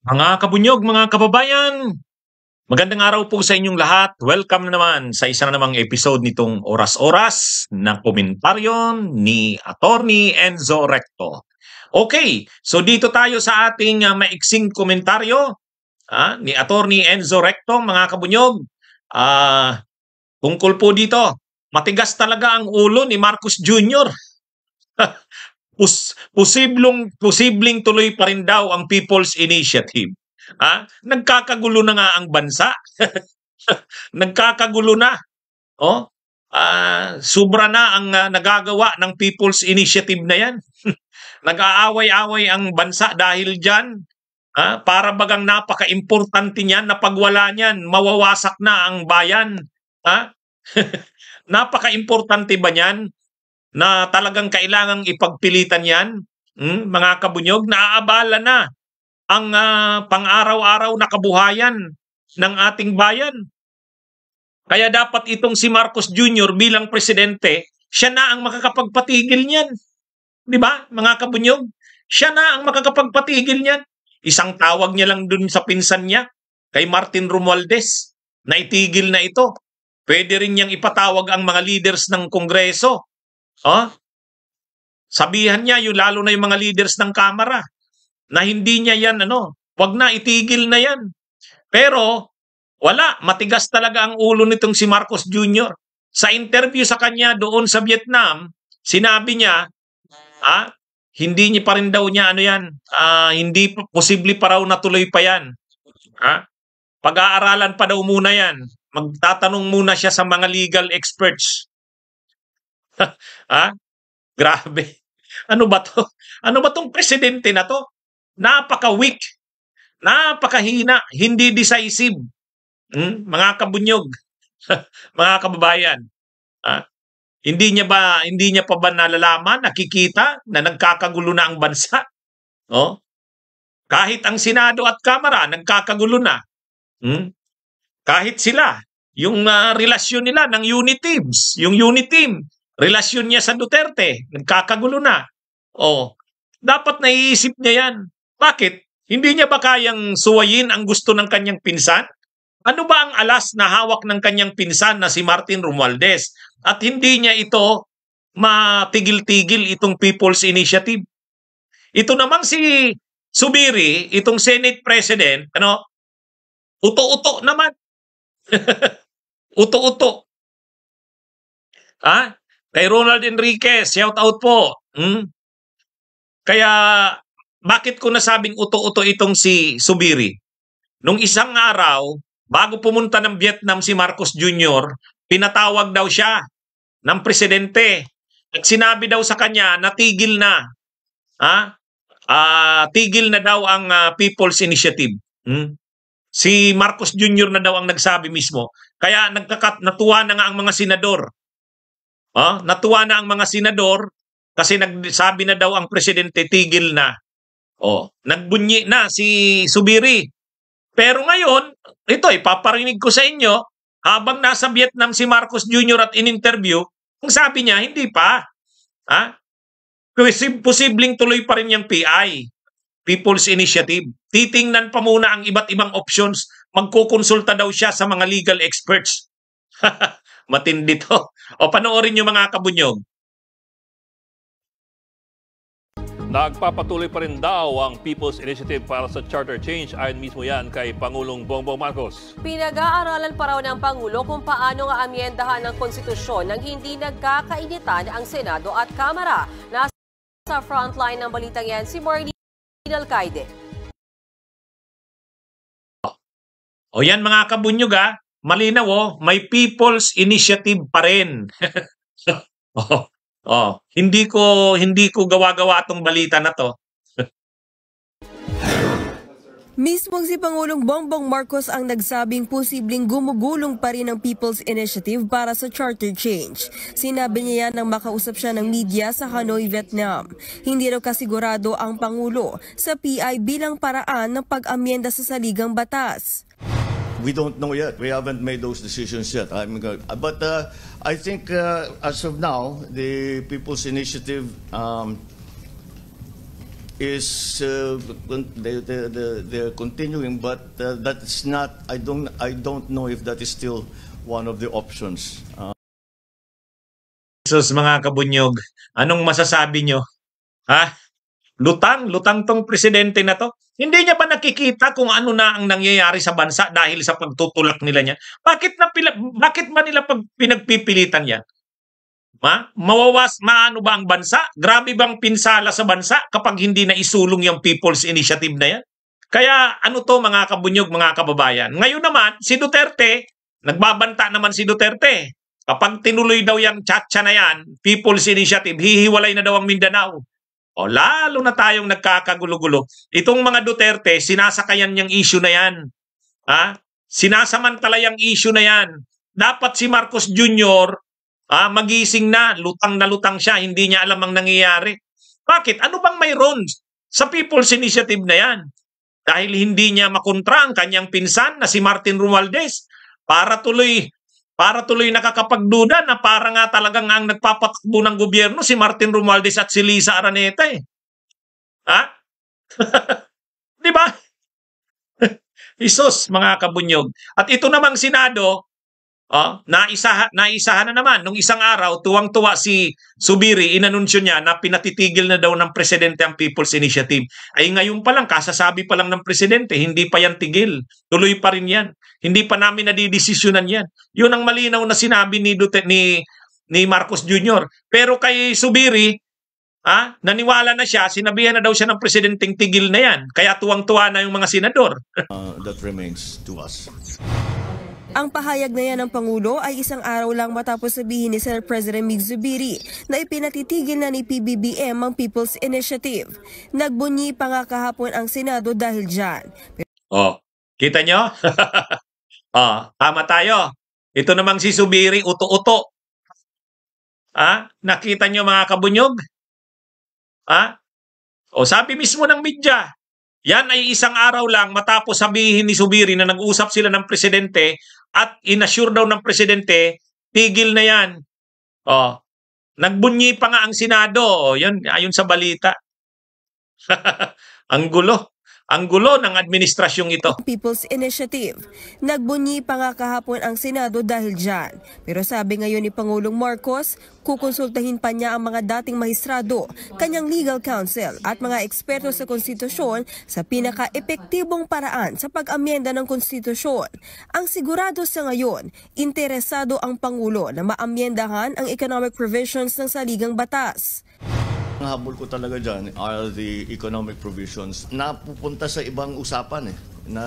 Mga kabunyog, mga kababayan, magandang araw po sa inyong lahat. Welcome na naman sa isa na namang episode nitong Oras-Oras ng komentaryon ni Attorney Enzo Recto. Okay, so dito tayo sa ating uh, maiksing komentaryo uh, ni Attorney Enzo Recto, mga kabunyog. Uh, tungkol po dito, matigas talaga ang ulo ni Marcos Jr. pos, posiblong, posibleng tuloy pa rin daw ang People's Initiative. Ha? Nagkakagulo na nga ang bansa. Nagkakagulo na. Oh? Uh, sobra na ang uh, nagagawa ng People's Initiative na yan. Nag-aaway-away ang bansa dahil dyan. Ha? Para bagang napaka-importante niyan na pagwala niyan, mawawasak na ang bayan. Ha? Napaka-importante ba niyan? na talagang kailangang ipagpilitan yan, hmm, mga kabunyog, naaabala na ang uh, pang-araw-araw na kabuhayan ng ating bayan. Kaya dapat itong si Marcos Jr. bilang presidente, siya na ang makakapagpatigil niyan. 'Di ba? Mga kabunyog, siya na ang makakapagpatigil niyan. Isang tawag niya lang dun sa pinsan niya, kay Martin Romualdez, na itigil na ito. Pwede rin niyang ipatawag ang mga leaders ng Kongreso Oh? Sabihan niya, yung, lalo na yung mga leaders ng Kamara, na hindi niya yan, ano, wag na, itigil na yan. Pero, wala, matigas talaga ang ulo nitong si Marcos Jr. Sa interview sa kanya doon sa Vietnam, sinabi niya, ah, hindi niya pa rin daw niya ano yan, ah, hindi posible pa raw natuloy pa yan. Ah, pag-aaralan pa daw muna yan. Magtatanong muna siya sa mga legal experts ha? Ah, grabe. Ano ba to? Ano ba tong presidente na to? Napaka-weak. Napakahina. Hindi decisive. Hmm? Mga kabunyog. mga kababayan. Ha? Ah, hindi niya ba hindi niya pa ba nalalaman, nakikita na nagkakagulo na ang bansa? Oh? Kahit ang Senado at Kamara nagkakagulo na. Hmm? Kahit sila, yung uh, relasyon nila ng unit teams, yung unit team, Relasyon niya sa Duterte, nagkakagulo na. O, oh, dapat naiisip niya yan. Bakit? Hindi niya ba kayang suwayin ang gusto ng kanyang pinsan? Ano ba ang alas na hawak ng kanyang pinsan na si Martin Romualdez at hindi niya ito matigil-tigil itong People's Initiative? Ito namang si Subiri, itong Senate President, ano, uto-uto naman. uto-uto. Ha? Ah, Kay Ronald Enriquez, shout out po. Hmm? Kaya bakit ko nasabing uto-uto itong si Subiri? Nung isang araw, bago pumunta ng Vietnam si Marcos Jr., pinatawag daw siya ng presidente. At sinabi daw sa kanya na tigil na. Ha? Uh, tigil na daw ang uh, People's Initiative. Hmm? Si Marcos Jr. na daw ang nagsabi mismo. Kaya nagkakat, natuwa na nga ang mga senador Ah, natuwa na ang mga senador kasi nagsabi na daw ang presidente tigil na. Oh, nagbunyi na si Subiri. Pero ngayon, ito ipaparinig ko sa inyo habang nasa Vietnam si Marcos Jr. at in-interview, ang sabi niya hindi pa. Ha? Kasi posibleng tuloy pa rin yung PI, People's Initiative. Titingnan pa muna ang iba't ibang options. Magkukonsulta daw siya sa mga legal experts. Matindi to. O panoorin nyo mga kabunyog. Nagpapatuloy pa rin daw ang People's Initiative para sa Charter Change ayon mismo yan kay Pangulong Bongbong Marcos. Pinag-aaralan pa raw ng Pangulo kung paano nga amyendahan ng konstitusyon nang hindi nagkakainitan ang Senado at Kamara. Nasa sa frontline ng balitang yan si Maureen Alcaide. O yan mga kabunyog ah, malinaw oh, may people's initiative pa rin. oh, oh, hindi ko hindi ko gawa-gawa tong balita na to. Mismong si Pangulong Bongbong Marcos ang nagsabing posibleng gumugulong pa rin ang People's Initiative para sa charter change. Sinabi niya yan nang makausap siya ng media sa Hanoi, Vietnam. Hindi raw kasigurado ang Pangulo sa PI bilang paraan ng pag-amyenda sa saligang batas. We don't know yet. We haven't made those decisions yet. I'm going, but uh, I think uh, as of now, the People's Initiative um, is uh, they, they, they, they're continuing, but uh, that's not. I don't. I don't know if that is still one of the options. Uh, Jesus, mga kabunyog, anong masasabi nyo? Ha? Lutang, lutang tong presidente na to. Hindi niya ba nakikita kung ano na ang nangyayari sa bansa dahil sa pagtutulak nila niyan? Bakit na pila, bakit ba nila pag pinagpipilitan yan? Ma, mawawas maano ba ang bansa? Grabe bang pinsala sa bansa kapag hindi na isulong yung People's Initiative na yan? Kaya ano to mga kabunyog, mga kababayan? Ngayon naman, si Duterte, nagbabanta naman si Duterte. Kapag tinuloy daw yung chatcha na yan, People's Initiative, hihiwalay na daw ang Mindanao. O lalo na tayong nagkakagulo-gulo. Itong mga Duterte, sinasakayan niyang issue na yan. Ha? Sinasamantala yung issue na yan. Dapat si Marcos Jr. Ha, magising na, lutang na lutang siya, hindi niya alam ang nangyayari. Bakit? Ano bang mayroon sa People's Initiative na yan? Dahil hindi niya makontra ang kanyang pinsan na si Martin Romualdez para tuloy para tuloy nakakapagduda na para nga talaga ang nagpapatakbo ng gobyerno si Martin Romualdez at si Lisa Araneta eh. Ha? Di ba? Isos, mga kabunyog. At ito namang Senado, Oh, naisa naisahan na naman nung isang araw tuwang-tuwa si Subiri inanunsyo niya na pinatitigil na daw ng presidente ang People's Initiative. Ay ngayon pa lang kasasabi pa lang ng presidente, hindi pa yan tigil. Tuloy pa rin yan. Hindi pa namin nadidesisyonan yan. 'Yun ang malinaw na sinabi ni Duterte ni ni Marcos Jr. Pero kay Subiri, ha, naniwala na siya, sinabihan na daw siya ng presidenteng tigil na yan. Kaya tuwang-tuwa na yung mga senador. uh, that remains to us. Ang pahayag na yan ng Pangulo ay isang araw lang matapos sabihin ni Sir President Migzubiri na ipinatitigil na ni PBBM ang People's Initiative. Nagbunyi pa nga kahapon ang Senado dahil dyan. Oh, kita nyo? oh, tama tayo. Ito namang si Subiri, uto-uto. Ah, nakita nyo mga kabunyog? Ah, o sabi mismo ng media, yan ay isang araw lang matapos sabihin ni Subiri na nag-usap sila ng presidente at inassure daw ng presidente, pigil na yan. Oh, nagbunyi pa nga ang Senado. Oh, yun, ayon sa balita. ang gulo. Ang gulo ng administrasyong ito. People's Initiative. Nagbunyi pa nga kahapon ang Senado dahil dyan. Pero sabi ngayon ni Pangulong Marcos, kukonsultahin pa niya ang mga dating mahistrado, kanyang legal counsel at mga eksperto sa konstitusyon sa pinaka-epektibong paraan sa pag-amyenda ng konstitusyon. Ang sigurado sa ngayon, interesado ang Pangulo na maamyendahan ang economic provisions ng saligang batas. Nahabol ko talaga dyan are the economic provisions. Na Napupunta sa ibang usapan eh, na,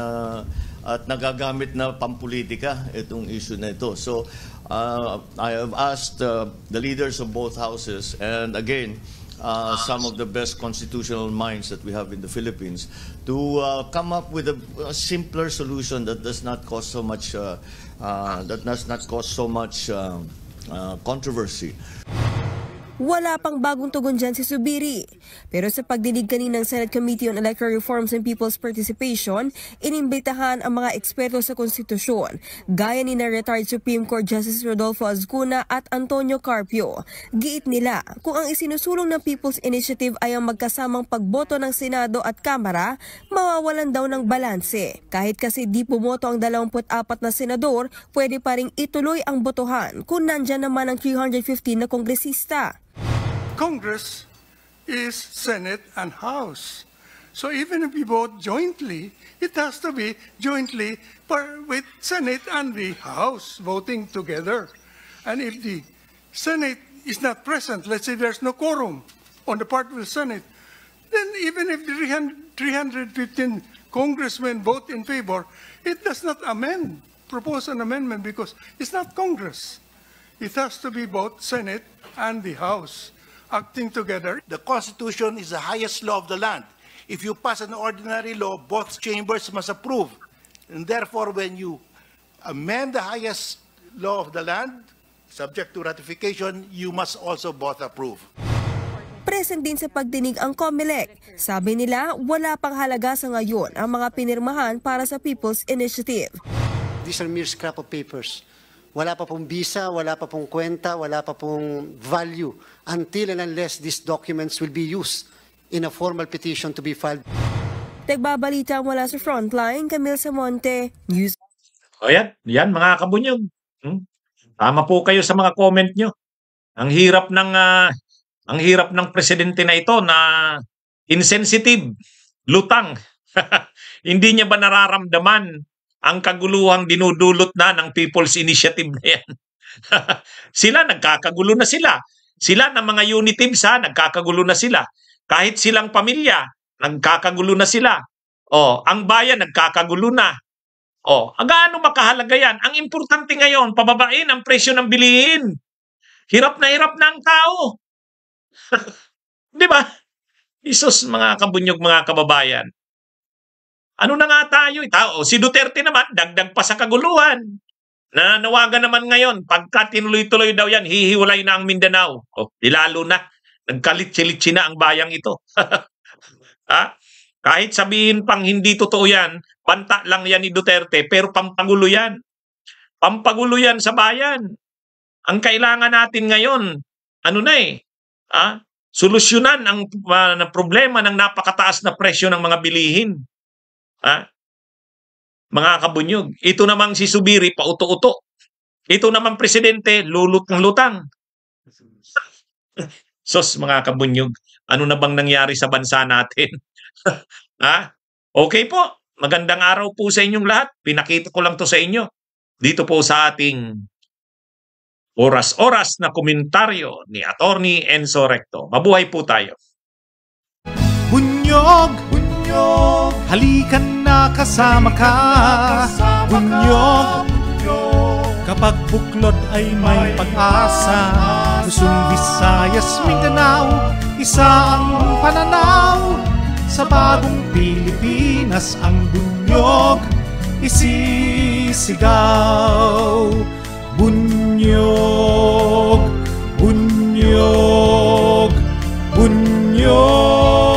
at nagagamit na pampolitika itong issue na ito. So uh, I have asked uh, the leaders of both houses and again, uh, some of the best constitutional minds that we have in the Philippines to uh, come up with a, a, simpler solution that does not cause so much uh, uh that does not cause so much um, uh, controversy. Wala pang bagong tugon dyan si Subiri. Pero sa pagdinig ng Senate Committee on Electoral Reforms and People's Participation, inimbitahan ang mga eksperto sa konstitusyon, gaya ni na retired Supreme Court Justice Rodolfo Azcuna at Antonio Carpio. Giit nila kung ang isinusulong ng People's Initiative ay ang magkasamang pagboto ng Senado at Kamara, mawawalan daw ng balanse. Kahit kasi di pumoto ang 24 na senador, pwede pa rin ituloy ang botohan kung nandyan naman ang 350 na kongresista. Congress is Senate and House. So even if we vote jointly, it has to be jointly with Senate and the House voting together. And if the Senate is not present, let's say there's no quorum on the part of the Senate, then even if the 300, 315 congressmen vote in favor, it does not amend, propose an amendment because it's not Congress. It has to be both Senate and the House. acting together. The Constitution is the highest law of the land. If you pass an ordinary law, both chambers must approve. And therefore, when you amend the highest law of the land, subject to ratification, you must also both approve. Present din sa pagdinig ang COMELEC. Sabi nila, wala pang halaga sa ngayon ang mga pinirmahan para sa People's Initiative. These are mere scrap of papers wala pa pong visa, wala pa pong kwenta, wala pa pong value until and unless these documents will be used in a formal petition to be filed. Nagbabalita mula sa frontline, Camille Samonte, News. O yan, yan mga kabunyog. Hmm? Tama po kayo sa mga comment nyo. Ang hirap ng uh, ang hirap ng presidente na ito na insensitive, lutang. Hindi niya ba nararamdaman ang kaguluhang dinudulot na ng People's Initiative na yan. sila, nagkakagulo na sila. Sila ng mga unitives ha, nagkakagulo na sila. Kahit silang pamilya, nagkakagulo na sila. O, ang bayan, nagkakagulo na. O, gaano makahalaga yan? Ang importante ngayon, pababain ang presyo ng bilihin. Hirap na hirap na ang tao. Di ba? Isos mga kabunyog, mga kababayan. Ano na nga tayo? Eh? Tao, si Duterte naman, dagdag pa sa kaguluhan. Nanawagan naman ngayon, pagka tinuloy-tuloy daw yan, hihiwalay na ang Mindanao. O, oh, lalo na, nagkalitsilitsi na ang bayang ito. ha? Kahit sabihin pang hindi totoo yan, banta lang yan ni Duterte, pero pampagulo yan. Pampagulo yan sa bayan. Ang kailangan natin ngayon, ano na eh, ha? solusyonan ang uh, problema ng napakataas na presyo ng mga bilihin. Ha? Mga kabunyog, ito namang si Subiri, pauto-uto. Ito namang presidente, lulutang-lutang. Sos, mga kabunyog, ano na bang nangyari sa bansa natin? ha? Okay po, magandang araw po sa inyong lahat. Pinakita ko lang to sa inyo. Dito po sa ating oras-oras na komentaryo ni Attorney Enzo Recto. Mabuhay po tayo. Bunyog! bunyog Halikan na kasama ka, bunyog. bunyog Kapag buklod ay may, pag-asa Luzon, Visayas, Mindanao Isa ang pananaw Sa bagong Pilipinas ang bunyog Isisigaw Bunyog Bunyog Bunyog